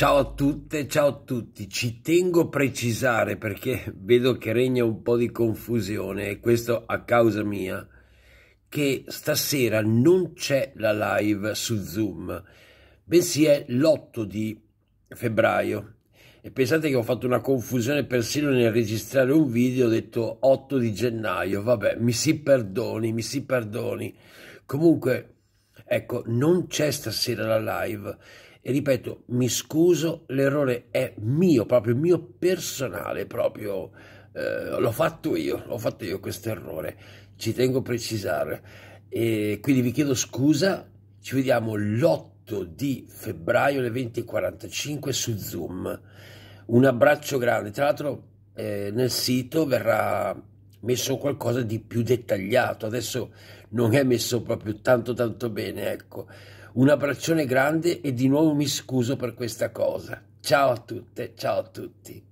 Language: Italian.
Ciao a tutte, ciao a tutti. Ci tengo a precisare perché vedo che regna un po' di confusione e questo a causa mia che stasera non c'è la live su Zoom, bensì è l'8 di febbraio. E pensate che ho fatto una confusione persino nel registrare un video, ho detto 8 di gennaio, vabbè, mi si perdoni, mi si perdoni. Comunque, ecco, non c'è stasera la live e ripeto, mi scuso, l'errore è mio, proprio mio personale, proprio eh, l'ho fatto io, ho fatto io questo errore, ci tengo a precisare. E quindi vi chiedo scusa, ci vediamo l'8 di febbraio alle 20.45 su Zoom. Un abbraccio grande, tra l'altro eh, nel sito verrà messo qualcosa di più dettagliato. Adesso non è messo proprio tanto tanto bene, ecco. Un abbraccione grande e di nuovo mi scuso per questa cosa. Ciao a tutte, ciao a tutti.